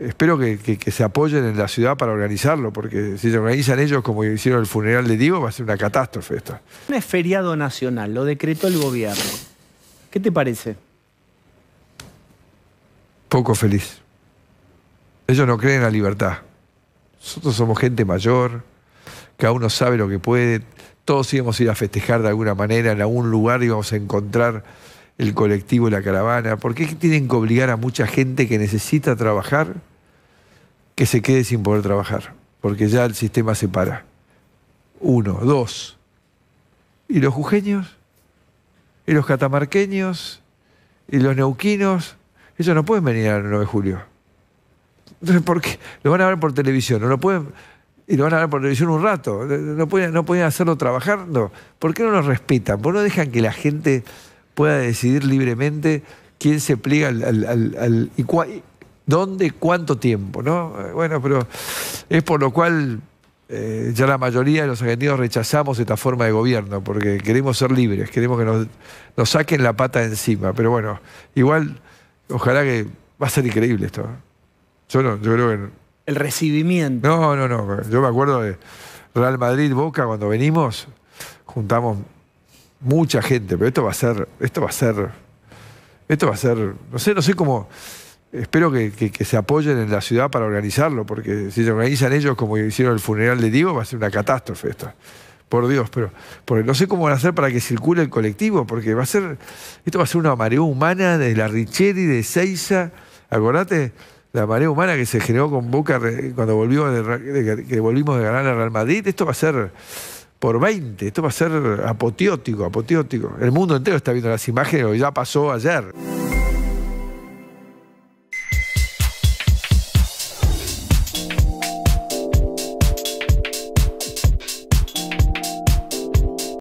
espero que, se apoyen en la ciudad para organizarlo, porque si se organizan ellos como hicieron el funeral de Diego, va a ser una catástrofe esto. No es feriado nacional, lo decretó el gobierno. ¿Qué te parece? Poco feliz. Ellos no creen en la libertad. Nosotros somos gente mayor, cada uno sabe lo que puede, todos íbamos a ir a festejar de alguna manera, en algún lugar íbamos a encontrar el colectivo y la caravana. ¿Por qué tienen que obligar a mucha gente que necesita trabajar? que se quede sin poder trabajar, porque ya el sistema se para. Uno, dos. ¿Y los jujeños? ¿Y los catamarqueños? ¿Y los neuquinos? Ellos no pueden venir al 9 de julio. Entonces, ¿por qué? Lo van a ver por televisión, no lo pueden y lo van a ver por televisión un rato. No pueden no hacerlo trabajando. ¿Por qué no los respetan? ¿Por qué no dejan que la gente pueda decidir libremente quién se pliega al, y, dónde cuánto tiempo, ¿no? Eh, bueno, pero es por lo cual eh, ya la mayoría de los argentinos rechazamos esta forma de gobierno, porque queremos ser libres, queremos que nos, saquen la pata encima. Pero bueno, igual, ojalá que va a ser increíble esto. ¿eh? Yo, no, yo creo que... El recibimiento. No, no, no. Yo me acuerdo de Real Madrid, Boca, cuando venimos, juntamos mucha gente, pero esto va a ser, esto va a ser, esto va a ser, no sé, no sé cómo espero que, se apoyen en la ciudad para organizarlo, porque si se organizan ellos como hicieron el funeral de Diego, va a ser una catástrofe esto. Por Dios, pero no sé cómo van a hacer para que circule el colectivo, porque va a ser, esto va a ser una marea humana de la Richeri, de Seiza, acordate, la marea humana que se generó con Boca cuando volvimos de, que volvimos de ganar a Real Madrid, esto va a ser por 20, esto va a ser apoteótico, apoteótico. El mundo entero está viendo las imágenes, ya pasó ayer.